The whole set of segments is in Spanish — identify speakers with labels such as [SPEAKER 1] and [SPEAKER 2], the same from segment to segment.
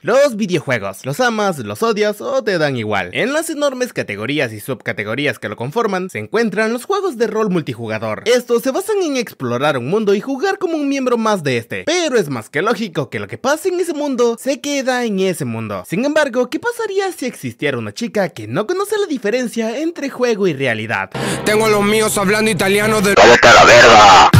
[SPEAKER 1] Los videojuegos, los amas, los odias o te dan igual. En las enormes categorías y subcategorías que lo conforman se encuentran los juegos de rol multijugador. Estos se basan en explorar un mundo y jugar como un miembro más de este, pero es más que lógico que lo que pase en ese mundo se queda en ese mundo. Sin embargo, ¿qué pasaría si existiera una chica que no conoce la diferencia entre juego y realidad? Tengo los míos hablando italiano de... la verga!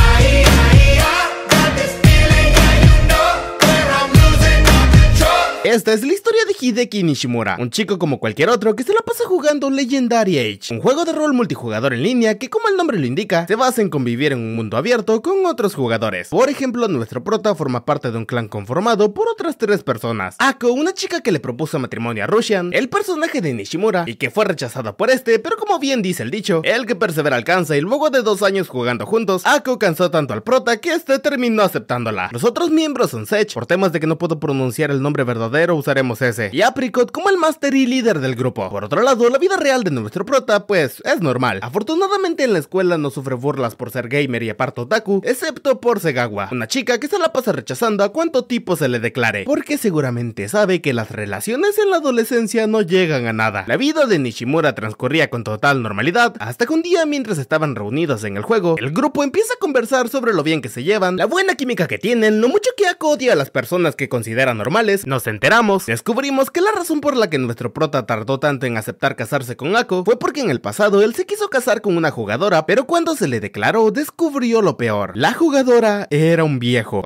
[SPEAKER 1] esta es la historia de Hideki Nishimura, un chico como cualquier otro que se la pasa jugando Legendary Age, un juego de rol multijugador en línea que como el nombre lo indica, se basa en convivir en un mundo abierto con otros jugadores. Por ejemplo, nuestro prota forma parte de un clan conformado por otras tres personas. Ako, una chica que le propuso matrimonio a Russian, el personaje de Nishimura, y que fue rechazada por este, pero como bien dice el dicho, el que persevera alcanza y luego de dos años jugando juntos, Ako cansó tanto al prota que este terminó aceptándola. Los otros miembros son Sech, por temas de que no puedo pronunciar el nombre verdadero, usaremos ese. Y Apricot como el master y líder del grupo. Por otro lado, la vida real de nuestro prota, pues, es normal. Afortunadamente en la escuela no sufre burlas por ser gamer y aparte Taku, excepto por Segawa, una chica que se la pasa rechazando a cuánto tipo se le declare, porque seguramente sabe que las relaciones en la adolescencia no llegan a nada. La vida de Nishimura transcurría con total normalidad, hasta que un día mientras estaban reunidos en el juego, el grupo empieza a conversar sobre lo bien que se llevan, la buena química que tienen, lo mucho que acodia a las personas que consideran normales, nos enteramos descubrimos que la razón por la que nuestro prota tardó tanto en aceptar casarse con Ako fue porque en el pasado él se quiso casar con una jugadora, pero cuando se le declaró descubrió lo peor. La jugadora era un viejo.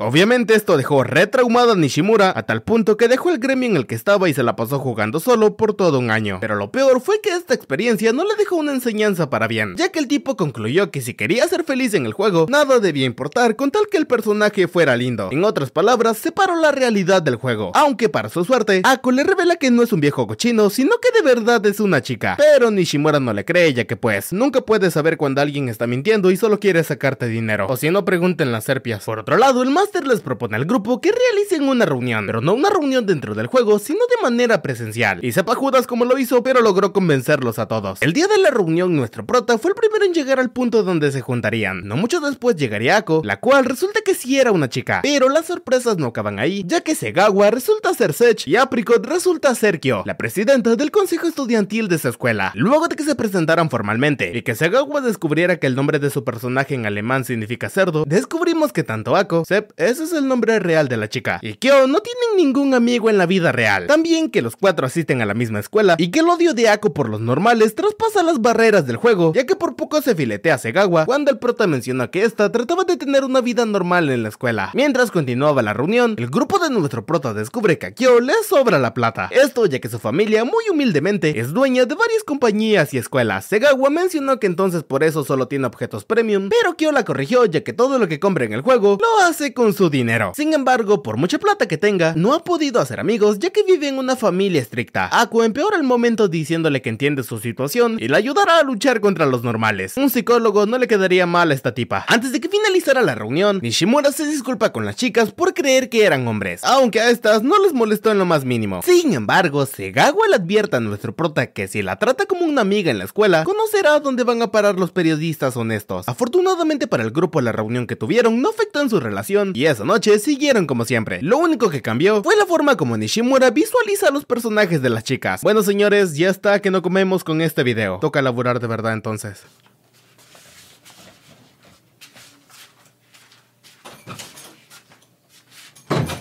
[SPEAKER 1] Obviamente esto dejó retraumado a Nishimura a tal punto que dejó el gremio en el que estaba y se la pasó jugando solo por todo un año. Pero lo peor fue que esta experiencia no le dejó una enseñanza para bien, ya que el tipo concluyó que si quería ser feliz en el juego, nada debía importar con tal que el personaje fuera lindo. En otras palabras, separó la realidad del juego. Aunque para su suerte, Ako le revela que no es un viejo cochino, sino que de verdad es una chica. Pero Nishimura no le cree, ya que pues, nunca puedes saber cuando alguien está mintiendo y solo quiere sacarte dinero. O si no, pregunten la serpiente por otro lado, el máster les propone al grupo que realicen una reunión, pero no una reunión dentro del juego, sino de manera presencial. Y sepa Judas como lo hizo, pero logró convencerlos a todos. El día de la reunión, nuestro prota fue el primero en llegar al punto donde se juntarían. No mucho después llegaría Ako, la cual resulta que sí era una chica, pero las sorpresas no acaban ahí, ya que Segawa resulta ser Sech y Apricot resulta ser Kyo, la presidenta del consejo estudiantil de su escuela. Luego de que se presentaran formalmente y que Segawa descubriera que el nombre de su personaje en alemán significa cerdo, descubrimos que tanto Ako, Sep, ese es el nombre real de la chica, y Kyo no tienen ningún amigo en la vida real. También que los cuatro asisten a la misma escuela y que el odio de Ako por los normales traspasa las barreras del juego, ya que por poco se filetea a Segawa cuando el prota menciona que esta trataba de tener una vida normal en la escuela. Mientras continuaba la reunión, el grupo de nuestro prota descubre que a Kyo le sobra la plata. Esto ya que su familia, muy humildemente, es dueña de varias compañías y escuelas. Segawa mencionó que entonces por eso solo tiene objetos premium, pero Kyo la corrigió ya que todo lo que compren el juego, lo hace con su dinero. Sin embargo, por mucha plata que tenga, no ha podido hacer amigos ya que vive en una familia estricta. Aku empeora el momento diciéndole que entiende su situación y la ayudará a luchar contra los normales. Un psicólogo no le quedaría mal a esta tipa. Antes de que finalizara la reunión, Nishimura se disculpa con las chicas por creer que eran hombres, aunque a estas no les molestó en lo más mínimo. Sin embargo, Segawa le advierte a nuestro prota que si la trata como una amiga en la escuela, conocerá dónde van a parar los periodistas honestos. Afortunadamente para el grupo la reunión que tuvieron no en su relación y esa noche siguieron como siempre. Lo único que cambió fue la forma como Nishimura visualiza a los personajes de las chicas. Bueno señores, ya está que no comemos con este video. Toca laburar de verdad entonces.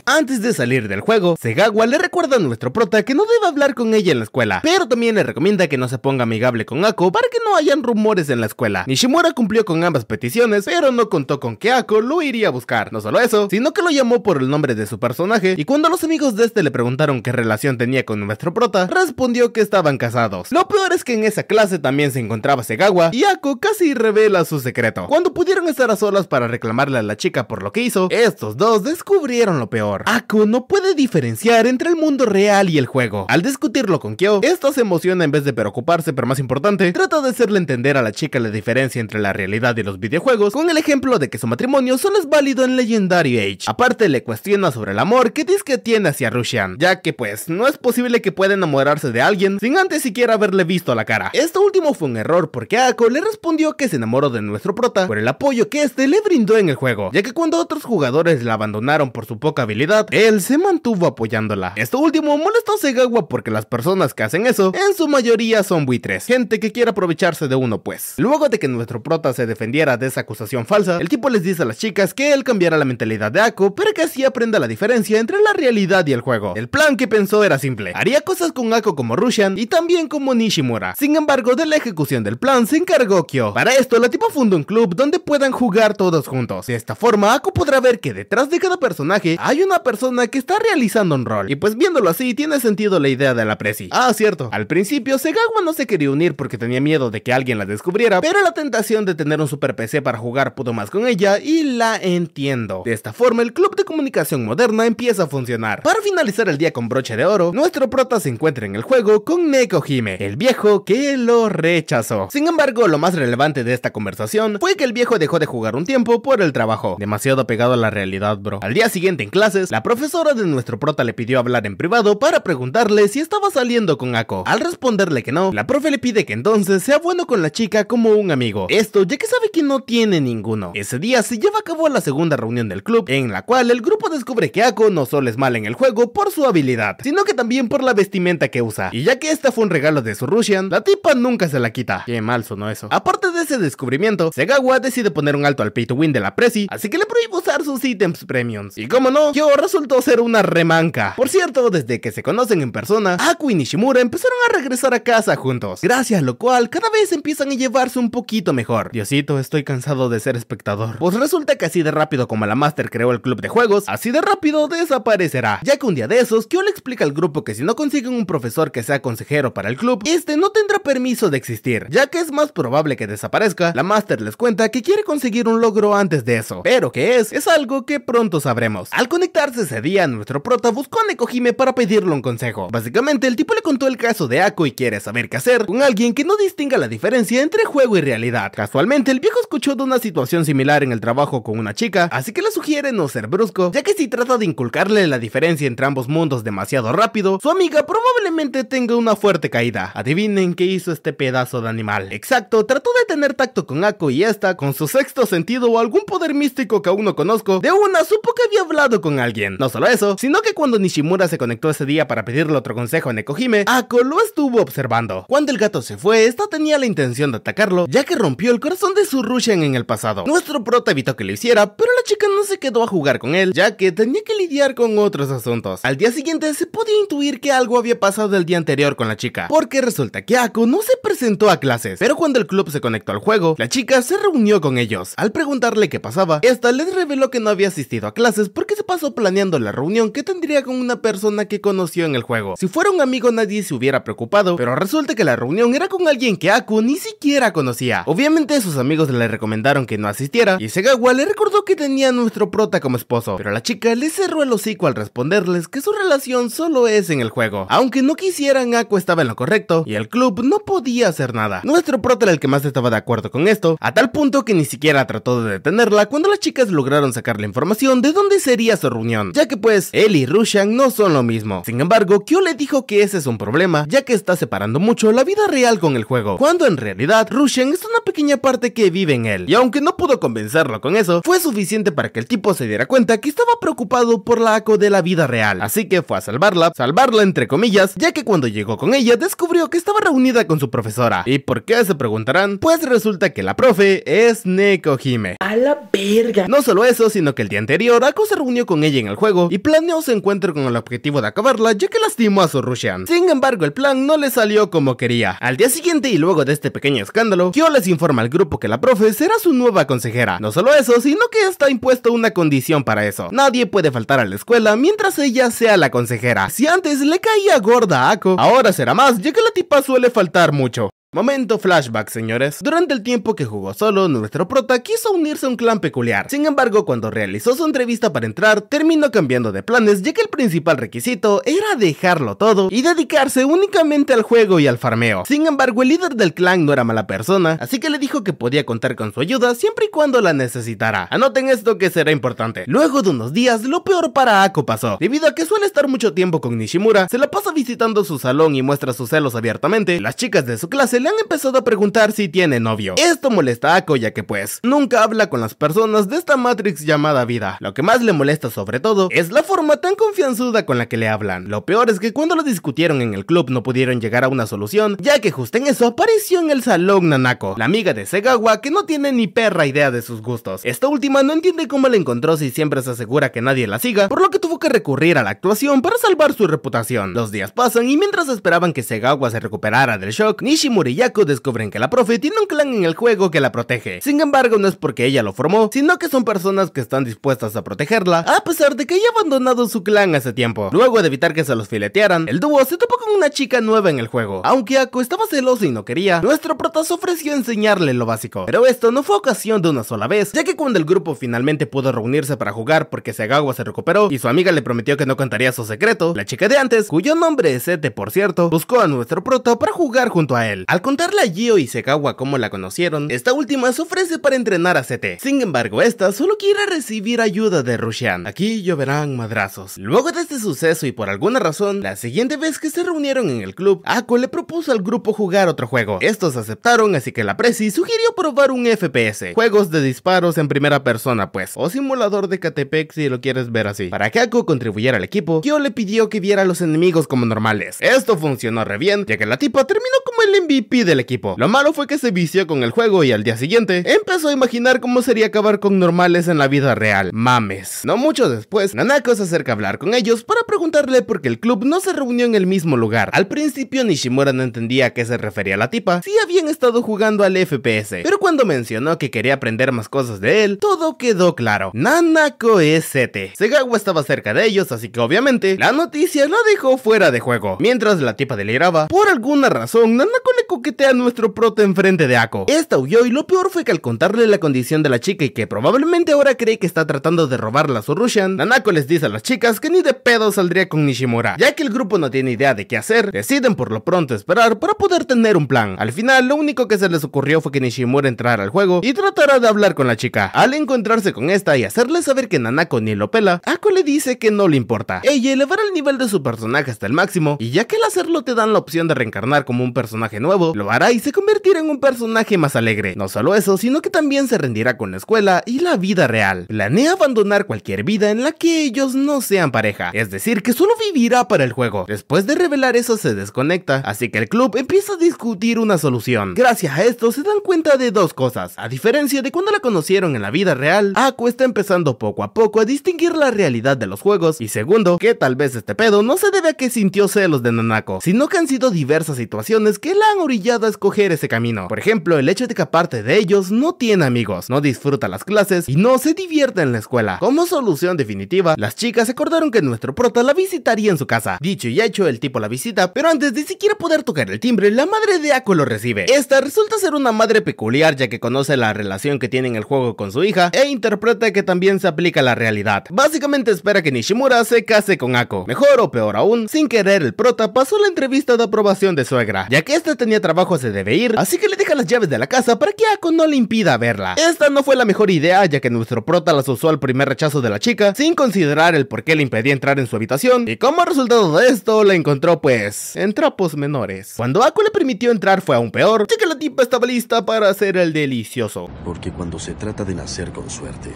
[SPEAKER 1] Antes de salir del juego, Segawa le recuerda a nuestro prota que no debe hablar con ella en la escuela, pero también le recomienda que no se ponga amigable con Ako para que no hayan rumores en la escuela. Nishimura cumplió con ambas peticiones, pero no contó con que Ako lo iría a buscar. No solo eso, sino que lo llamó por el nombre de su personaje y cuando los amigos de este le preguntaron qué relación tenía con nuestro prota, respondió que estaban casados. Lo peor es que en esa clase también se encontraba Segawa y Ako casi revela su secreto. Cuando pudieron estar a solas para reclamarle a la chica por lo que hizo, estos dos descubrieron lo peor. Ako no puede diferenciar entre el mundo real y el juego. Al discutirlo con Kyo, esta se emociona en vez de preocuparse, pero más importante, trata de hacerle entender a la chica la diferencia entre la realidad y los videojuegos con el ejemplo de que su matrimonio solo es válido en Legendary Age. Aparte le cuestiona sobre el amor que dice que tiene hacia Rushan. ya que pues no es posible que pueda enamorarse de alguien sin antes siquiera haberle visto la cara. Esto último fue un error porque Ako le respondió que se enamoró de nuestro prota por el apoyo que este le brindó en el juego, ya que cuando otros jugadores la abandonaron por su poca habilidad, él se mantuvo apoyándola. Esto último molestó a Segawa porque las personas que hacen eso, en su mayoría son buitres, gente que quiere aprovecharse de uno pues. Luego de que nuestro prota se defendiera de esa acusación falsa, el tipo les dice a las chicas que él cambiara la mentalidad de Ako para que así aprenda la diferencia entre la realidad y el juego. El plan que pensó era simple, haría cosas con Ako como Rushan y también como Nishimura. Sin embargo, de la ejecución del plan se encargó Kyo. Para esto, la tipo fundó un club donde puedan jugar todos juntos. De esta forma, Ako podrá ver que detrás de cada personaje hay una persona que está realizando un rol. Y pues viéndolo así, tiene sentido la idea de la presi. Ah, cierto. Al principio, Segawa no se quería unir porque tenía miedo de que alguien la descubriera, pero la tentación de tener un super PC para jugar pudo más con ella y la entiendo. De esta forma, el club de comunicación moderna empieza a funcionar. Para finalizar el día con broche de oro, nuestro prota se encuentra en el juego con Neko Hime, el viejo que lo rechazó. Sin embargo, lo más relevante de esta conversación fue que el viejo dejó de jugar un tiempo por el trabajo, demasiado pegado a la realidad, bro. Al día siguiente en clases, la profesora de nuestro prota le pidió hablar en privado para preguntarle si estaba saliendo con Ako. Al responderle que no, la profe le pide que entonces sea bueno con la chica como un amigo. Esto ya que sabe que no tiene ninguno. Ese día se lleva a cabo la segunda reunión del club, en la cual el grupo descubre que Ako no solo es mal en el juego por su habilidad, sino que también por la vestimenta que usa. Y ya que esta fue un regalo de su Russian, la tipa nunca se la quita. Qué mal sonó eso. Aparte de ese descubrimiento, Segawa decide poner un alto al pay to win de la Prezi, así que le prohíbe usar sus ítems premiums. Y como no, Kyo resultó ser una remanca. Por cierto, desde que se conocen en persona, Aku y Nishimura empezaron a regresar a casa juntos, gracias a lo cual cada vez empiezan a llevarse un poquito mejor. Diosito, estoy cansado de ser espectador. Pues resulta que así de rápido como la Master creó el club de juegos, así de rápido desaparecerá, ya que un día de esos, Kyo le explica al grupo que si no consiguen un profesor que sea consejero para el club, este no tendrá permiso de existir, ya que es más probable que desaparezca la Master les cuenta que quiere conseguir un logro antes de eso, pero que es, es algo que pronto sabremos. Al conectarse ese día, nuestro prota buscó a Nekojime para pedirle un consejo. Básicamente, el tipo le contó el caso de Ako y quiere saber qué hacer con alguien que no distinga la diferencia entre juego y realidad. Casualmente, el viejo escuchó de una situación similar en el trabajo con una chica, así que le sugiere no ser brusco, ya que si trata de inculcarle la diferencia entre ambos mundos demasiado rápido, su amiga probablemente tenga una fuerte caída. Adivinen qué hizo este pedazo de animal. Exacto, trató de tener tacto con Ako y esta, con su sexto sentido o algún poder místico que aún no conozco, de una supo que había hablado con alguien. No solo eso, sino que cuando Nishimura se conectó ese día para pedirle otro consejo a Nekojime, Ako lo estuvo observando. Cuando el gato se fue, esta tenía la intención de atacarlo, ya que rompió el corazón de su Rushen en el pasado. Nuestro prota evitó que lo hiciera, pero la chica no se quedó a jugar con él, ya que tenía que lidiar con otros asuntos. Al día siguiente se podía intuir que algo había pasado el día anterior con la chica, porque resulta que Ako no se presentó a clases, pero cuando el club se conectó al juego, la chica se reunió con ellos. Al preguntarle qué pasaba, esta les reveló que no había asistido a clases porque se pasó planeando la reunión que tendría con una persona que conoció en el juego. Si fuera un amigo nadie se hubiera preocupado, pero resulta que la reunión era con alguien que Aku ni siquiera conocía. Obviamente sus amigos le recomendaron que no asistiera y Segawa le recordó que tenía a nuestro prota como esposo, pero la chica le cerró el hocico al responderles que su relación solo es en el juego. Aunque no quisieran, Aku estaba en lo correcto y el club no podía hacer nada. Nuestro prota era el que más estaba de acuerdo acuerdo con esto, a tal punto que ni siquiera trató de detenerla cuando las chicas lograron sacar la información de dónde sería su reunión, ya que pues él y Rushan no son lo mismo. Sin embargo, Kyo le dijo que ese es un problema, ya que está separando mucho la vida real con el juego, cuando en realidad Rushan es una pequeña parte que vive en él, y aunque no pudo convencerlo con eso, fue suficiente para que el tipo se diera cuenta que estaba preocupado por la ACO de la vida real, así que fue a salvarla, salvarla entre comillas, ya que cuando llegó con ella descubrió que estaba reunida con su profesora. ¿Y por qué se preguntarán? Pues resulta que la profe es Neko Hime. ¡A la verga! No solo eso, sino que el día anterior, Ako se reunió con ella en el juego y planeó su encuentro con el objetivo de acabarla ya que lastimó a su Sin embargo, el plan no le salió como quería. Al día siguiente y luego de este pequeño escándalo, Kyo les informa al grupo que la profe será su nueva consejera. No solo eso, sino que está impuesto una condición para eso. Nadie puede faltar a la escuela mientras ella sea la consejera. Si antes le caía gorda a Ako, ahora será más, ya que la tipa suele faltar mucho. Momento flashback, señores. Durante el tiempo que jugó solo, nuestro prota quiso unirse a un clan peculiar. Sin embargo, cuando realizó su entrevista para entrar, terminó cambiando de planes ya que el principal requisito era dejarlo todo y dedicarse únicamente al juego y al farmeo. Sin embargo, el líder del clan no era mala persona, así que le dijo que podía contar con su ayuda siempre y cuando la necesitara. Anoten esto que será importante. Luego de unos días, lo peor para Ako pasó. Debido a que suele estar mucho tiempo con Nishimura, se la pasa visitando su salón y muestra sus celos abiertamente. Las chicas de su clase le han empezado a preguntar si tiene novio. Esto molesta a Ako que pues nunca habla con las personas de esta Matrix llamada vida. Lo que más le molesta sobre todo es la forma tan confianzuda con la que le hablan. Lo peor es que cuando lo discutieron en el club no pudieron llegar a una solución ya que justo en eso apareció en el salón Nanako, la amiga de Segawa que no tiene ni perra idea de sus gustos. Esta última no entiende cómo la encontró si siempre se asegura que nadie la siga, por lo que tuvo que recurrir a la actuación para salvar su reputación. Los días pasan y mientras esperaban que Segawa se recuperara del shock, Nishimura Yako descubren que la profe tiene un clan en el juego que la protege. Sin embargo, no es porque ella lo formó, sino que son personas que están dispuestas a protegerla, a pesar de que haya abandonado su clan hace tiempo. Luego de evitar que se los filetearan, el dúo se topó con una chica nueva en el juego. Aunque Yako estaba celoso y no quería, nuestro prota se ofreció enseñarle lo básico. Pero esto no fue ocasión de una sola vez, ya que cuando el grupo finalmente pudo reunirse para jugar porque Segawa se recuperó y su amiga le prometió que no contaría su secreto, la chica de antes, cuyo nombre es Sete por cierto, buscó a nuestro prota para jugar junto a él. Al contarle a Gio y Segawa cómo la conocieron, esta última se ofrece para entrenar a CT. Sin embargo, esta solo quiere recibir ayuda de Rushan. Aquí lloverán madrazos. Luego de este suceso y por alguna razón, la siguiente vez que se reunieron en el club, Ako le propuso al grupo jugar otro juego. Estos aceptaron, así que la presi sugirió probar un FPS, juegos de disparos en primera persona pues, o simulador de Catepec si lo quieres ver así. Para que Ako contribuyera al equipo, Gio le pidió que viera a los enemigos como normales. Esto funcionó re bien, ya que la tipa terminó como el MVP del equipo. Lo malo fue que se vició con el juego y al día siguiente empezó a imaginar cómo sería acabar con normales en la vida real. Mames. No mucho después, Nanako se acerca a hablar con ellos para preguntarle por qué el club no se reunió en el mismo lugar. Al principio Nishimura no entendía a qué se refería la tipa, si habían estado jugando al FPS, pero cuando mencionó que quería aprender más cosas de él, todo quedó claro. Nanako es Sete. Segawa estaba cerca de ellos, así que obviamente la noticia la dejó fuera de juego. Mientras la tipa deliraba, por alguna razón Nanako le que a nuestro prota enfrente de Ako. Esta huyó y lo peor fue que al contarle la condición de la chica y que probablemente ahora cree que está tratando de robarla a su Russian Nanako les dice a las chicas que ni de pedo saldría con Nishimura. Ya que el grupo no tiene idea de qué hacer, deciden por lo pronto esperar para poder tener un plan. Al final, lo único que se les ocurrió fue que Nishimura entrara al juego y tratara de hablar con la chica. Al encontrarse con esta y hacerle saber que Nanako ni lo pela, Ako le dice que no le importa. Ella elevará el nivel de su personaje hasta el máximo y ya que al hacerlo te dan la opción de reencarnar como un personaje nuevo, lo hará y se convertirá en un personaje más alegre. No solo eso, sino que también se rendirá con la escuela y la vida real. Planea abandonar cualquier vida en la que ellos no sean pareja, es decir, que solo vivirá para el juego. Después de revelar eso se desconecta, así que el club empieza a discutir una solución. Gracias a esto se dan cuenta de dos cosas, a diferencia de cuando la conocieron en la vida real, Aku está empezando poco a poco a distinguir la realidad de los juegos y segundo, que tal vez este pedo no se debe a que sintió celos de Nanako, sino que han sido diversas situaciones que la han originado a escoger ese camino. Por ejemplo, el hecho de que aparte de ellos no tiene amigos, no disfruta las clases y no se divierte en la escuela. Como solución definitiva, las chicas acordaron que nuestro prota la visitaría en su casa. Dicho y hecho, el tipo la visita, pero antes de siquiera poder tocar el timbre, la madre de Ako lo recibe. Esta resulta ser una madre peculiar ya que conoce la relación que tiene en el juego con su hija e interpreta que también se aplica a la realidad. Básicamente espera que Nishimura se case con Ako. Mejor o peor aún, sin querer el prota pasó la entrevista de aprobación de suegra, ya que esta tenía trabajo se debe ir, así que le deja las llaves de la casa para que Ako no le impida verla. Esta no fue la mejor idea ya que nuestro prota las usó al primer rechazo de la chica sin considerar el por qué le impedía entrar en su habitación y como resultado de esto la encontró pues en trapos menores. Cuando Ako le permitió entrar fue aún peor, ya que la tipa estaba lista para hacer el delicioso. Porque cuando se trata de nacer con suerte,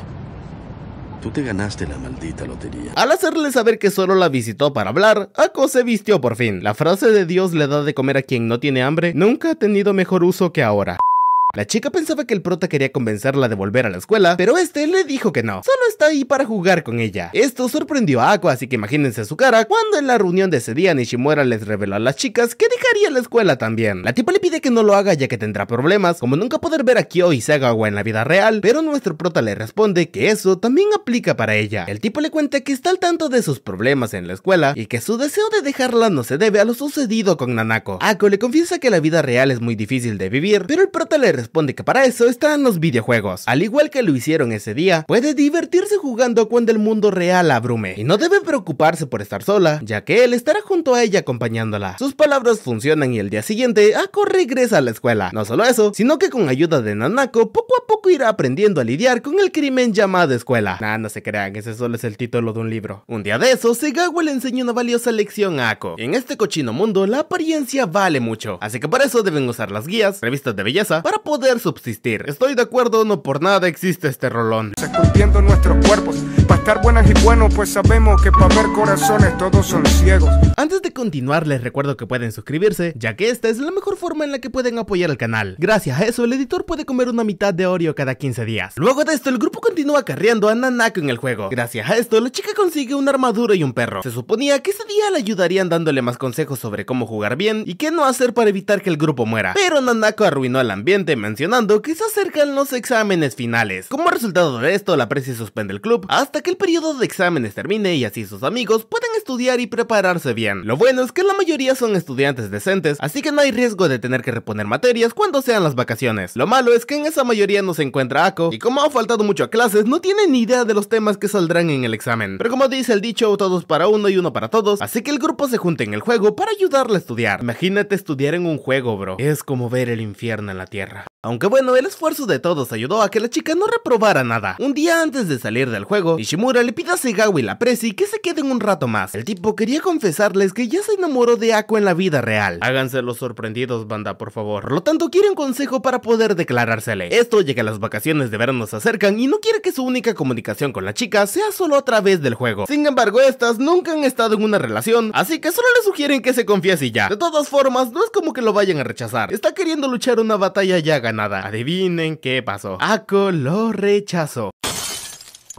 [SPEAKER 1] Tú te ganaste la maldita lotería. Al hacerle saber que solo la visitó para hablar, Ako se vistió por fin. La frase de Dios le da de comer a quien no tiene hambre nunca ha tenido mejor uso que ahora. La chica pensaba que el prota quería convencerla de volver a la escuela, pero este le dijo que no, solo está ahí para jugar con ella. Esto sorprendió a Aqua, así que imagínense su cara cuando en la reunión de ese día Nishimura les reveló a las chicas que dejaría la escuela también. La tipo le pide que no lo haga ya que tendrá problemas, como nunca poder ver a Kyo y Sagawa en la vida real, pero nuestro prota le responde que eso también aplica para ella. El tipo le cuenta que está al tanto de sus problemas en la escuela y que su deseo de dejarla no se debe a lo sucedido con Nanako. Ako le confiesa que la vida real es muy difícil de vivir, pero el prota le responde que para eso están los videojuegos. Al igual que lo hicieron ese día, puede divertirse jugando cuando el mundo real abrume. Y no debe preocuparse por estar sola, ya que él estará junto a ella acompañándola. Sus palabras funcionan y el día siguiente, Ako regresa a la escuela. No solo eso, sino que con ayuda de Nanako, poco a poco irá aprendiendo a lidiar con el crimen llamado escuela. Nah, no se crean, ese solo es el título de un libro. Un día de eso, Segawa le enseña una valiosa lección a Ako. En este cochino mundo, la apariencia vale mucho, así que para eso deben usar las guías, revistas de belleza, para poder poder subsistir. Estoy de acuerdo, no por nada existe este rolón. Esculpiendo nuestros cuerpos, para estar buenas y buenos, pues sabemos que para ver corazones todos son ciegos. Antes de continuar, les recuerdo que pueden suscribirse, ya que esta es la mejor forma en la que pueden apoyar al canal. Gracias a eso, el editor puede comer una mitad de Oreo cada 15 días. Luego de esto, el grupo continúa acarreando a Nanako en el juego. Gracias a esto, la chica consigue una armadura y un perro. Se suponía que ese día la ayudarían dándole más consejos sobre cómo jugar bien y qué no hacer para evitar que el grupo muera. Pero Nanako arruinó el ambiente mencionando que se acercan los exámenes finales. Como resultado de esto, la presa suspende el club hasta que el periodo de exámenes termine y así sus amigos pueden estudiar y prepararse bien. Lo bueno es que la mayoría son estudiantes decentes, así que no hay riesgo de tener que reponer materias cuando sean las vacaciones. Lo malo es que en esa mayoría no se encuentra Ako, y como ha faltado mucho a clases, no tiene ni idea de los temas que saldrán en el examen. Pero como dice el dicho, todos para uno y uno para todos, así que el grupo se junta en el juego para ayudarle a estudiar. Imagínate estudiar en un juego, bro. Es como ver el infierno en la tierra. Aunque bueno, el esfuerzo de todos ayudó a que la chica no reprobara nada. Un día antes de salir del juego, Ishimura le pide a Segawa y la Prezi que se queden un rato más. El tipo quería confesarles que ya se enamoró de Ako en la vida real. Háganse los sorprendidos, banda, por favor. Por lo tanto, quiere un consejo para poder declarársele. Esto llega a las vacaciones de verano se acercan y no quiere que su única comunicación con la chica sea solo a través del juego. Sin embargo, estas nunca han estado en una relación, así que solo le sugieren que se confiese y ya. De todas formas, no es como que lo vayan a rechazar. Está queriendo luchar una batalla ya nada. Adivinen qué pasó. Ako lo rechazó.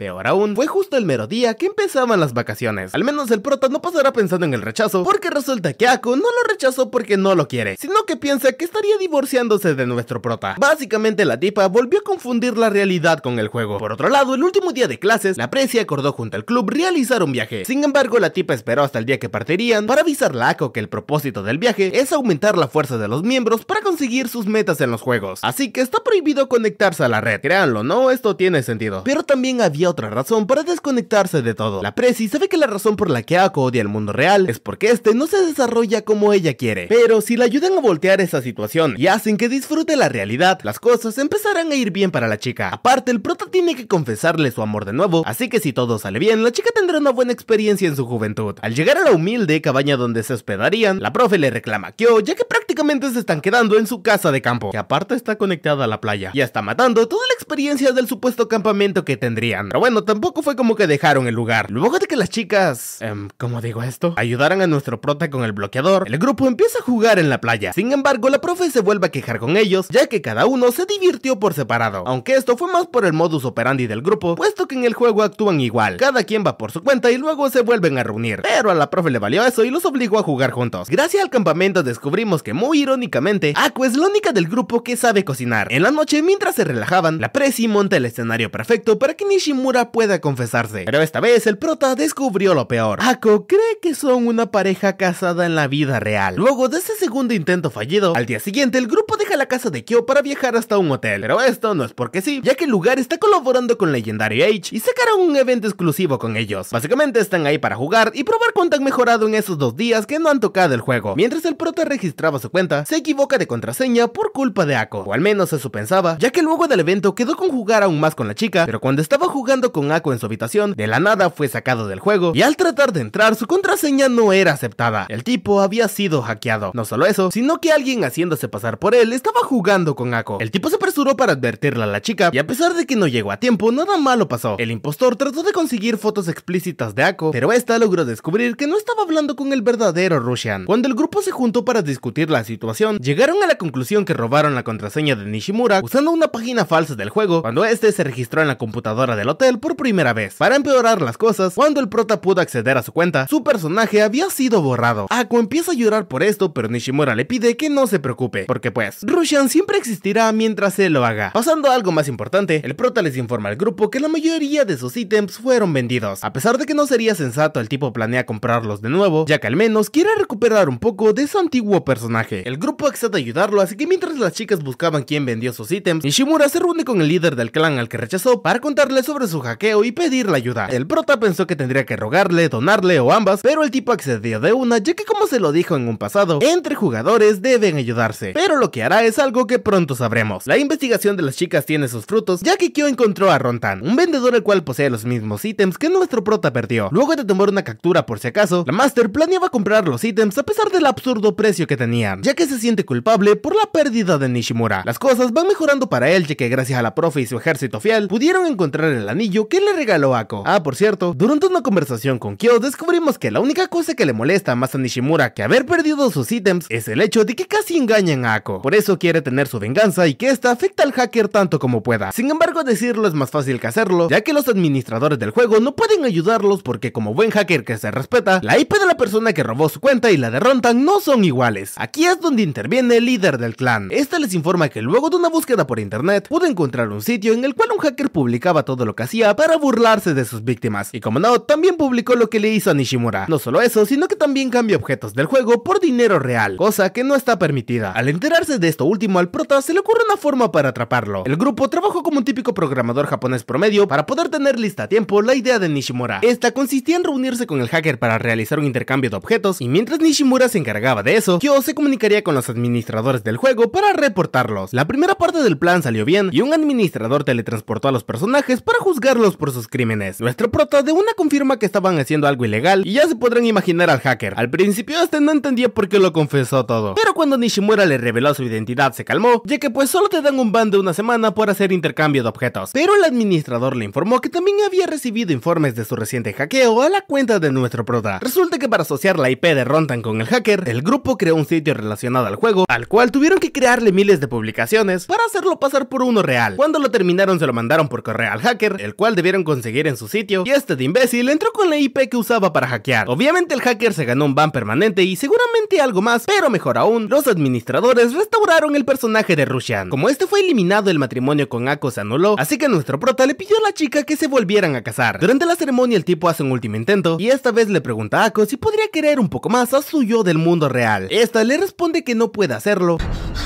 [SPEAKER 1] Peor aún, fue justo el mero día que empezaban las vacaciones. Al menos el prota no pasará pensando en el rechazo, porque resulta que Aku no lo rechazó porque no lo quiere, sino que piensa que estaría divorciándose de nuestro prota. Básicamente la tipa volvió a confundir la realidad con el juego. Por otro lado, el último día de clases, la precia acordó junto al club realizar un viaje. Sin embargo, la tipa esperó hasta el día que partirían para avisarle a Ako que el propósito del viaje es aumentar la fuerza de los miembros para conseguir sus metas en los juegos. Así que está prohibido conectarse a la red. Créanlo, no, esto tiene sentido. Pero también había otra razón para desconectarse de todo. La Prezi sabe que la razón por la que Ako odia el mundo real es porque este no se desarrolla como ella quiere. Pero si la ayudan a voltear esa situación y hacen que disfrute la realidad, las cosas empezarán a ir bien para la chica. Aparte, el prota tiene que confesarle su amor de nuevo, así que si todo sale bien, la chica tendrá una buena experiencia en su juventud. Al llegar a la humilde cabaña donde se hospedarían, la profe le reclama a Kyo, ya que prácticamente se están quedando en su casa de campo, que aparte está conectada a la playa, y está matando toda la experiencia del supuesto campamento que tendrían. Pero bueno, tampoco fue como que dejaron el lugar. Luego de que las chicas, eh, ¿cómo digo esto? Ayudaran a nuestro prota con el bloqueador, el grupo empieza a jugar en la playa. Sin embargo, la profe se vuelve a quejar con ellos, ya que cada uno se divirtió por separado, aunque esto fue más por el modus operandi del grupo, puesto que en el juego actúan igual. Cada quien va por su cuenta y luego se vuelven a reunir. Pero a la profe le valió eso y los obligó a jugar juntos. Gracias al campamento descubrimos que muy irónicamente, Ako es la única del grupo que sabe cocinar. En la noche, mientras se relajaban, la Prezi monta el escenario perfecto para que Nishimura pueda confesarse. Pero esta vez el prota descubrió lo peor. Ako cree que son una pareja casada en la vida real. Luego de ese segundo intento fallido, al día siguiente el grupo casa de Kyo para viajar hasta un hotel, pero esto no es porque sí, ya que el lugar está colaborando con Legendary Age y sacará un evento exclusivo con ellos. Básicamente están ahí para jugar y probar cuánto han mejorado en esos dos días que no han tocado el juego. Mientras el prota registraba su cuenta, se equivoca de contraseña por culpa de Ako, o al menos eso pensaba, ya que luego del evento quedó con jugar aún más con la chica, pero cuando estaba jugando con Ako en su habitación, de la nada fue sacado del juego y al tratar de entrar su contraseña no era aceptada. El tipo había sido hackeado. No solo eso, sino que alguien haciéndose pasar por él estaba estaba jugando con Ako. El tipo se apresuró para advertirle a la chica y a pesar de que no llegó a tiempo, nada malo pasó. El impostor trató de conseguir fotos explícitas de Ako, pero esta logró descubrir que no estaba hablando con el verdadero Russian. Cuando el grupo se juntó para discutir la situación, llegaron a la conclusión que robaron la contraseña de Nishimura usando una página falsa del juego cuando este se registró en la computadora del hotel por primera vez. Para empeorar las cosas, cuando el prota pudo acceder a su cuenta, su personaje había sido borrado. Ako empieza a llorar por esto, pero Nishimura le pide que no se preocupe, porque pues, Rushan siempre existirá mientras él lo haga. Pasando a algo más importante, el prota les informa al grupo que la mayoría de sus ítems fueron vendidos. A pesar de que no sería sensato, el tipo planea comprarlos de nuevo, ya que al menos quiere recuperar un poco de su antiguo personaje. El grupo accede ayudarlo, así que mientras las chicas buscaban quién vendió sus ítems, Nishimura se reúne con el líder del clan al que rechazó para contarle sobre su hackeo y pedirle ayuda. El prota pensó que tendría que rogarle, donarle o ambas, pero el tipo accedió de una, ya que como se lo dijo en un pasado, entre jugadores deben ayudarse. Pero lo que hará es algo que pronto sabremos. La investigación de las chicas tiene sus frutos, ya que Kyo encontró a Rontan, un vendedor el cual posee los mismos ítems que nuestro prota perdió. Luego de tomar una captura por si acaso, la Master planeaba comprar los ítems a pesar del absurdo precio que tenían, ya que se siente culpable por la pérdida de Nishimura. Las cosas van mejorando para él, ya que gracias a la profe y su ejército fiel, pudieron encontrar el anillo que le regaló Ako. Ah, por cierto, durante una conversación con Kyo, descubrimos que la única cosa que le molesta más a Nishimura que haber perdido sus ítems es el hecho de que casi engañan a Ako. Por eso quiere tener su venganza y que esta afecta al hacker tanto como pueda. Sin embargo, decirlo es más fácil que hacerlo, ya que los administradores del juego no pueden ayudarlos porque como buen hacker que se respeta, la IP de la persona que robó su cuenta y la de Rontan no son iguales. Aquí es donde interviene el líder del clan. Este les informa que luego de una búsqueda por internet, pudo encontrar un sitio en el cual un hacker publicaba todo lo que hacía para burlarse de sus víctimas. Y como no, también publicó lo que le hizo a Nishimura. No solo eso, sino que también cambia objetos del juego por dinero real, cosa que no está permitida. Al enterarse de esto último, al prota se le ocurre una forma para atraparlo. El grupo trabajó como un típico programador japonés promedio para poder tener lista a tiempo la idea de Nishimura. Esta consistía en reunirse con el hacker para realizar un intercambio de objetos y mientras Nishimura se encargaba de eso, Kyo se comunicaría con los administradores del juego para reportarlos. La primera parte del plan salió bien y un administrador teletransportó a los personajes para juzgarlos por sus crímenes. Nuestro prota de una confirma que estaban haciendo algo ilegal y ya se podrán imaginar al hacker. Al principio este no entendía por qué lo confesó todo, pero cuando Nishimura le reveló su identidad se calmó, ya que pues solo te dan un ban de una semana por hacer intercambio de objetos. Pero el administrador le informó que también había recibido informes de su reciente hackeo a la cuenta de nuestro prota. Resulta que para asociar la IP de Rontan con el hacker, el grupo creó un sitio relacionado al juego, al cual tuvieron que crearle miles de publicaciones para hacerlo pasar por uno real. Cuando lo terminaron se lo mandaron por correo al hacker, el cual debieron conseguir en su sitio, y este de imbécil entró con la IP que usaba para hackear. Obviamente el hacker se ganó un ban permanente y seguramente algo más, pero mejor aún, los administradores restauraron el personaje de Rushan. Como este fue eliminado el matrimonio con Ako se anuló, así que nuestro prota le pidió a la chica que se volvieran a casar. Durante la ceremonia el tipo hace un último intento y esta vez le pregunta a Ako si podría querer un poco más a su yo del mundo real. Esta le responde que no puede hacerlo,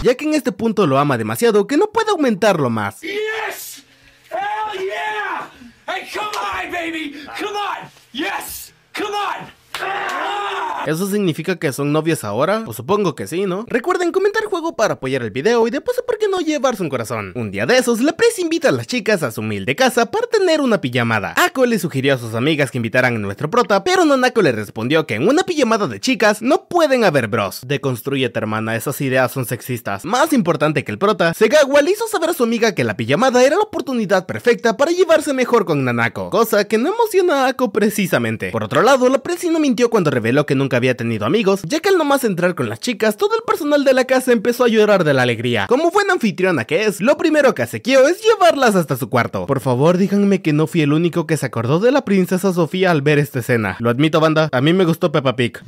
[SPEAKER 1] ya que en este punto lo ama demasiado que no puede aumentarlo más. come on, baby! Come on! Ah. ¿Eso significa que son novios ahora? Pues supongo que sí, ¿no? Recuerden comentar el juego para apoyar el video y de ¿por qué no llevarse un corazón? Un día de esos, la presa invita a las chicas a su humilde casa para tener una pijamada. Ako le sugirió a sus amigas que invitaran a nuestro prota, pero Nanako le respondió que en una pijamada de chicas no pueden haber bros. Deconstruyete, hermana, esas ideas son sexistas. Más importante que el prota, Segawa le hizo saber a su amiga que la pijamada era la oportunidad perfecta para llevarse mejor con Nanako, cosa que no emociona a Ako precisamente. Por otro lado, la pres no mintió cuando reveló que nunca había tenido amigos, ya que al nomás entrar con las chicas, todo el personal de la casa empezó a llorar de la alegría. Como buena anfitriona que es, lo primero que Kyo es llevarlas hasta su cuarto. Por favor, díganme que no fui el único que se acordó de la princesa Sofía al ver esta escena. Lo admito, banda, a mí me gustó Peppa Pig.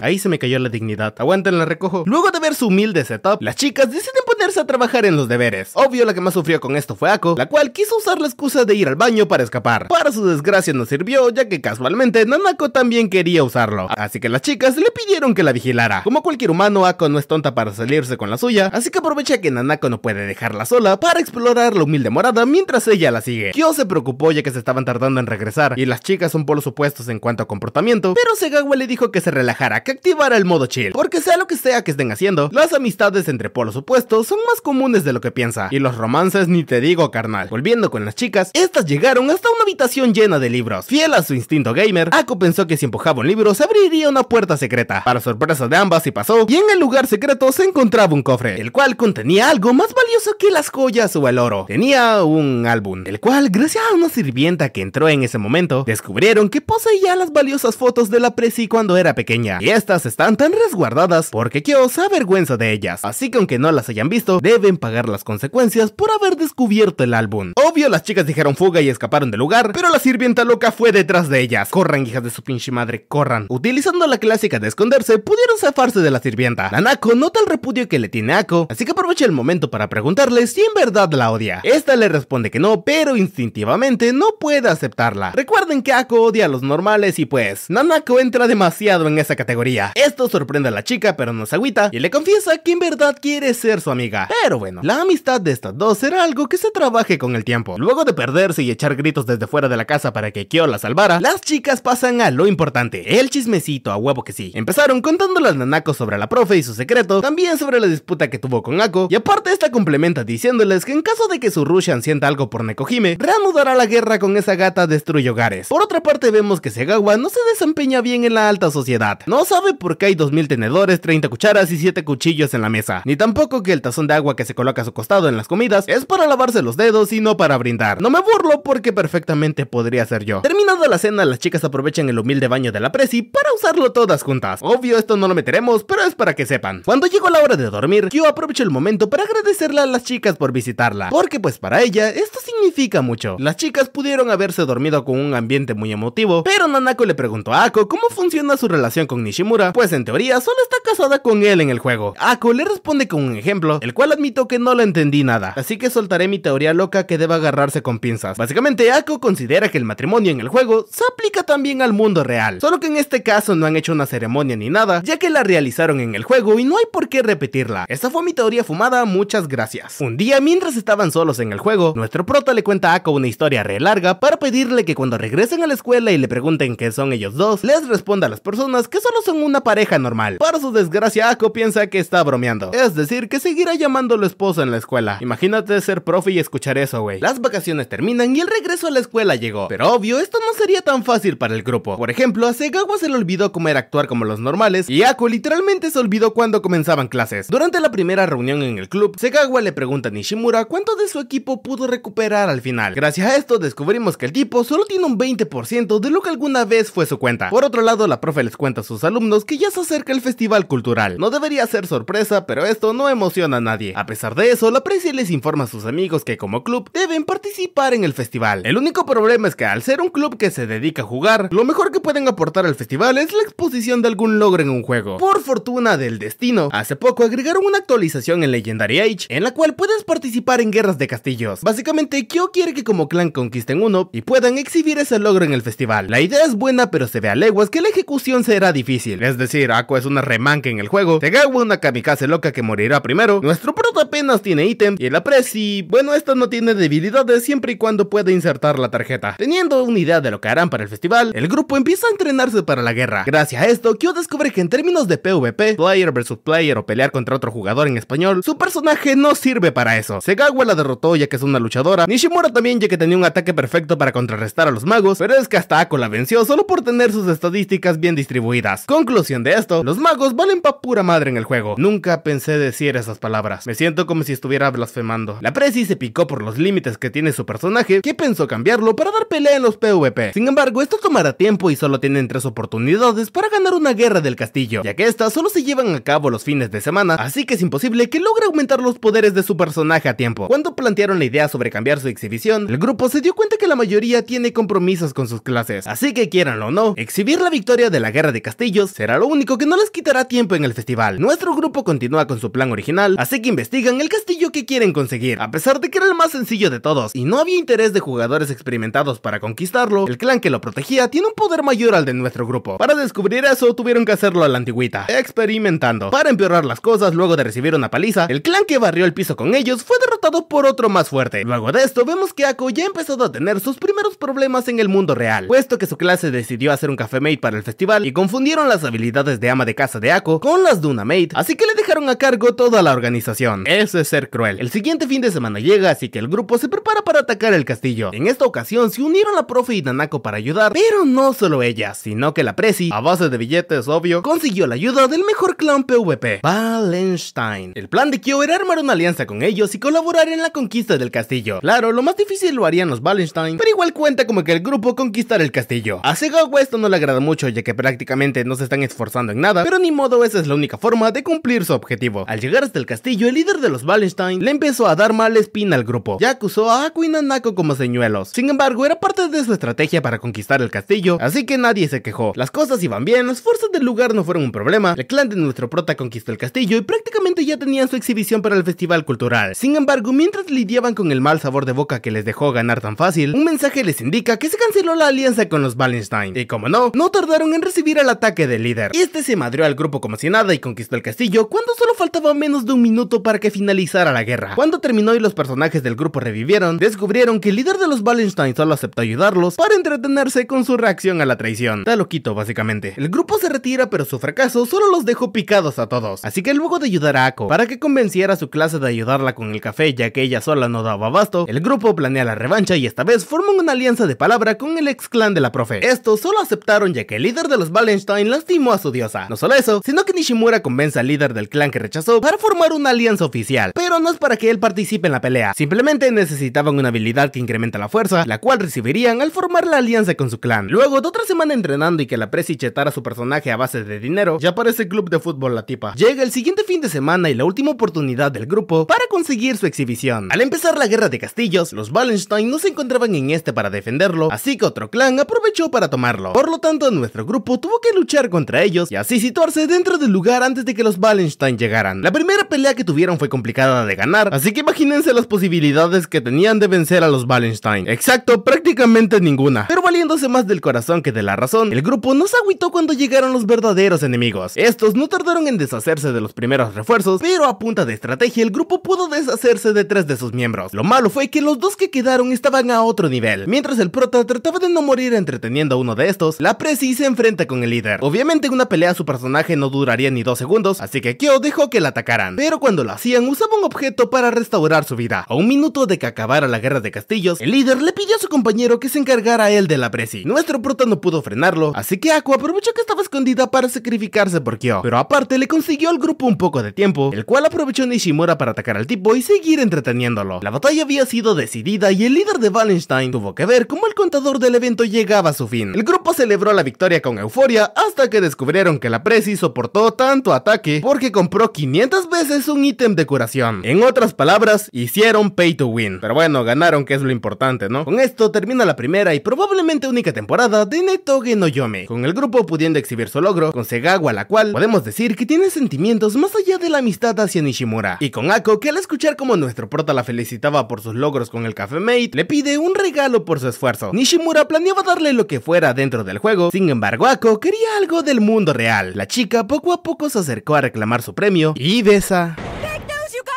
[SPEAKER 1] Ahí se me cayó la dignidad. Aguanten, la recojo. Luego de ver su humilde setup, las chicas deciden ponerse a trabajar en los deberes. Obvio, la que más sufrió con esto fue Ako, la cual quiso usar la excusa de ir al baño para escapar. Para su desgracia no sirvió, ya que casualmente Nanako también quería usarlo. Así que las chicas le pidieron que la vigilara. Como cualquier humano, Ako no es tonta para salirse con la suya, así que aprovecha que Nanako no puede dejarla sola para explorar la humilde morada mientras ella la sigue. Kyo se preocupó ya que se estaban tardando en regresar y las chicas son por los supuestos en cuanto a comportamiento, pero Segawa le dijo que se relajara que activara el modo chill. Porque sea lo que sea que estén haciendo, las amistades entre polos opuestos son más comunes de lo que piensa. Y los romances ni te digo, carnal. Volviendo con las chicas, estas llegaron hasta una habitación llena de libros. Fiel a su instinto gamer, Aku pensó que si empujaba un libro se abriría una puerta secreta. Para sorpresa de ambas y pasó, y en el lugar secreto se encontraba un cofre, el cual contenía algo más valioso que las joyas o el oro. Tenía un álbum, el cual gracias a una sirvienta que entró en ese momento, descubrieron que poseía las valiosas fotos de la Presi cuando era pequeña estas están tan resguardadas porque Kyo se avergüenza de ellas, así que aunque no las hayan visto, deben pagar las consecuencias por haber descubierto el álbum. Obvio, las chicas dijeron fuga y escaparon del lugar, pero la sirvienta loca fue detrás de ellas. Corran, hijas de su pinche madre, corran. Utilizando la clásica de esconderse, pudieron zafarse de la sirvienta. Nanako nota el repudio que le tiene Ako, así que aprovecha el momento para preguntarle si en verdad la odia. Esta le responde que no, pero instintivamente no puede aceptarla. Recuerden que Ako odia a los normales y pues, Nanako entra demasiado en esa categoría esto sorprende a la chica pero no se agüita y le confiesa que en verdad quiere ser su amiga. Pero bueno, la amistad de estas dos será algo que se trabaje con el tiempo. Luego de perderse y echar gritos desde fuera de la casa para que Kyo la salvara, las chicas pasan a lo importante, el chismecito a huevo que sí. Empezaron contándole a Nanako sobre la profe y su secreto, también sobre la disputa que tuvo con Ako, y aparte esta complementa diciéndoles que en caso de que su Rushan sienta algo por Nekohime, reanudará la guerra con esa gata destruyó hogares. Por otra parte vemos que Segawa no se desempeña bien en la alta sociedad, no sabe por qué hay 2000 tenedores, 30 cucharas y 7 cuchillos en la mesa, ni tampoco que el tazón de agua que se coloca a su costado en las comidas es para lavarse los dedos y no para brindar. No me burlo porque perfectamente podría ser yo. Terminada la cena, las chicas aprovechan el humilde baño de la presi para usarlo todas juntas. Obvio, esto no lo meteremos, pero es para que sepan. Cuando llegó la hora de dormir, yo aprovecho el momento para agradecerle a las chicas por visitarla, porque pues para ella esto significa mucho. Las chicas pudieron haberse dormido con un ambiente muy emotivo, pero Nanako le preguntó a Ako cómo funciona su relación con Nishimura, pues en teoría solo está casada con él en el juego. Ako le responde con un ejemplo, el cual admito que no lo entendí nada, así que soltaré mi teoría loca que debe agarrarse con pinzas. Básicamente Ako considera que el matrimonio en el juego se aplica también al mundo real, solo que en este caso no han hecho una ceremonia ni nada, ya que la realizaron en el juego y no hay por qué repetirla. Esta fue mi teoría fumada, muchas gracias. Un día mientras estaban solos en el juego, nuestro prota le cuenta a Ako una historia re larga para pedirle que cuando regresen a la escuela y le pregunten qué son ellos dos, les responda a las personas que solo son una pareja normal. Para su desgracia, Ako piensa que está bromeando, es decir, que seguirá llamándolo esposo en la escuela. Imagínate ser profe y escuchar eso, güey. Las vacaciones terminan y el regreso a la escuela llegó, pero obvio, esto no sería tan fácil para el grupo. Por ejemplo, a Segawa se le olvidó cómo era actuar como los normales y Ako literalmente se olvidó cuando comenzaban clases. Durante la primera reunión en el club, Segawa le pregunta a Nishimura cuánto de su equipo pudo recuperar al final. Gracias a esto descubrimos que el tipo solo tiene un 20% de lo que alguna vez fue su cuenta. Por otro lado, la profe les cuenta a sus alumnos que ya se acerca el festival cultural. No debería ser sorpresa, pero esto no emociona a nadie. A pesar de eso, la presi les informa a sus amigos que como club deben participar en el festival. El único problema es que al ser un club que se dedica a jugar, lo mejor que pueden aportar al festival es la exposición de algún logro en un juego. Por fortuna del destino, hace poco agregaron una actualización en Legendary Age, en la cual puedes participar en guerras de castillos. Básicamente Kyo quiere que como clan conquisten uno y puedan exhibir ese logro en el festival. La idea es buena, pero se ve a leguas que la ejecución será difícil. Es decir, Aqua es una remanca en el juego, Tegawa una kamikaze loca que morirá primero, nuestro prota apenas tiene ítem y el presi, bueno, esta no tiene debilidades siempre y cuando pueda insertar la tarjeta. Teniendo una idea de lo que harán para el festival, el grupo empieza a entrenarse para la guerra. Gracias a esto, Kyo descubre que en términos de PvP, player versus player o pelear contra otro jugador en español, su personaje no sirve para eso. Segawa la derrotó ya que es una luchadora, ni Ishimura también ya que tenía un ataque perfecto para contrarrestar a los magos, pero es que hasta Ako la venció solo por tener sus estadísticas bien distribuidas. Conclusión de esto, los magos valen pa' pura madre en el juego. Nunca pensé decir esas palabras. Me siento como si estuviera blasfemando. La Prezi se picó por los límites que tiene su personaje, que pensó cambiarlo para dar pelea en los PvP. Sin embargo, esto tomará tiempo y solo tienen tres oportunidades para ganar una guerra del castillo, ya que estas solo se llevan a cabo los fines de semana, así que es imposible que logre aumentar los poderes de su personaje a tiempo. Cuando plantearon la idea sobre cambiar su exhibición, el grupo se dio cuenta que la mayoría tiene compromisos con sus clases, así que quieran o no, exhibir la victoria de la Guerra de Castillos será lo único que no les quitará tiempo en el festival. Nuestro grupo continúa con su plan original, así que investigan el castillo que quieren conseguir. A pesar de que era el más sencillo de todos y no había interés de jugadores experimentados para conquistarlo, el clan que lo protegía tiene un poder mayor al de nuestro grupo. Para descubrir eso tuvieron que hacerlo a la antigüita, experimentando. Para empeorar las cosas luego de recibir una paliza, el clan que barrió el piso con ellos fue derrotado por otro más fuerte. Luego de esto, vemos que Ako ya ha empezado a tener sus primeros problemas en el mundo real, puesto que su clase decidió hacer un café maid para el festival y confundieron las habilidades de ama de casa de Ako con las de una maid, así que le dejaron a cargo toda la organización. Eso es ser cruel. El siguiente fin de semana llega, así que el grupo se prepara para atacar el castillo. En esta ocasión se unieron la profe y Nanako para ayudar, pero no solo ella, sino que la Prezi, a base de billetes obvio, consiguió la ayuda del mejor clan PvP, Valenstein. El plan de Kyo era armar una alianza con ellos y colaborar en la conquista del castillo lo más difícil lo harían los Wallenstein, pero igual cuenta como que el grupo conquistara el castillo. A Segawa esto no le agrada mucho ya que prácticamente no se están esforzando en nada, pero ni modo esa es la única forma de cumplir su objetivo. Al llegar hasta el castillo, el líder de los Wallenstein le empezó a dar mal espina al grupo, ya acusó a Aku y Nanako como señuelos. Sin embargo, era parte de su estrategia para conquistar el castillo, así que nadie se quejó. Las cosas iban bien, las fuerzas del lugar no fueron un problema, el clan de nuestro prota conquistó el castillo y prácticamente ya tenían su exhibición para el festival cultural. Sin embargo, mientras lidiaban con el mal sabor de de boca que les dejó ganar tan fácil, un mensaje les indica que se canceló la alianza con los Wallenstein. Y como no, no tardaron en recibir el ataque del líder. Este se madrió al grupo como si nada y conquistó el castillo cuando solo faltaba menos de un minuto para que finalizara la guerra. Cuando terminó y los personajes del grupo revivieron, descubrieron que el líder de los Wallenstein solo aceptó ayudarlos para entretenerse con su reacción a la traición. Está loquito básicamente. El grupo se retira pero su fracaso solo los dejó picados a todos. Así que luego de ayudar a Ako para que convenciera a su clase de ayudarla con el café ya que ella sola no daba abasto, el el grupo planea la revancha y esta vez forman una alianza de palabra con el ex clan de la profe. esto solo aceptaron ya que el líder de los Valenstein lastimó a su diosa. No solo eso, sino que Nishimura convence al líder del clan que rechazó para formar una alianza oficial, pero no es para que él participe en la pelea, simplemente necesitaban una habilidad que incrementa la fuerza, la cual recibirían al formar la alianza con su clan. Luego de otra semana entrenando y que la presi chetara su personaje a base de dinero, ya aparece el club de fútbol La Tipa. Llega el siguiente fin de semana y la última oportunidad del grupo para conseguir su exhibición. Al empezar la guerra de Castilla, los Wallenstein, no se encontraban en este para defenderlo, así que otro clan aprovechó para tomarlo. Por lo tanto, nuestro grupo tuvo que luchar contra ellos y así situarse dentro del lugar antes de que los Wallenstein llegaran. La primera pelea que tuvieron fue complicada de ganar, así que imagínense las posibilidades que tenían de vencer a los Wallenstein. Exacto, prácticamente ninguna. Pero valiéndose más del corazón que de la razón, el grupo no se agüitó cuando llegaron los verdaderos enemigos. Estos no tardaron en deshacerse de los primeros refuerzos, pero a punta de estrategia el grupo pudo deshacerse de tres de sus miembros. Lo malo fue que los dos que quedaron estaban a otro nivel. Mientras el prota trataba de no morir entreteniendo a uno de estos, la presi se enfrenta con el líder. Obviamente una pelea a su personaje no duraría ni dos segundos, así que Kyo dejó que la atacaran. Pero cuando lo hacían, usaba un objeto para restaurar su vida. A un minuto de que acabara la guerra de castillos, el líder le pidió a su compañero que se encargara él de la presi. Nuestro prota no pudo frenarlo, así que Aqua aprovechó que estaba escondida para sacrificarse por Kyo. Pero aparte le consiguió al grupo un poco de tiempo, el cual aprovechó Nishimura para atacar al tipo y seguir entreteniéndolo. La batalla había sido decidida y el líder de Wallenstein tuvo que ver cómo el contador del evento llegaba a su fin. El grupo celebró la victoria con euforia hasta que descubrieron que la Prezi soportó tanto ataque porque compró 500 veces un ítem de curación. En otras palabras, hicieron pay to win. Pero bueno, ganaron que es lo importante, ¿no? Con esto termina la primera y probablemente única temporada de Netoge no Yome, con el grupo pudiendo exhibir su logro con Segawa la cual podemos decir que tiene sentimientos más allá de la amistad hacia Nishimura y con Ako que al escuchar cómo nuestro prota la felicitaba por sus logros con el café Mate, le pide un regalo por su esfuerzo. Nishimura planeaba darle lo que fuera dentro del juego, sin embargo Ako quería algo del mundo real. La chica poco a poco se acercó a reclamar su premio y besa.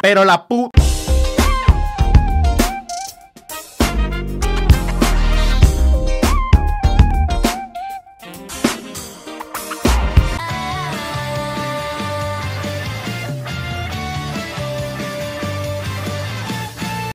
[SPEAKER 1] Pero la pu...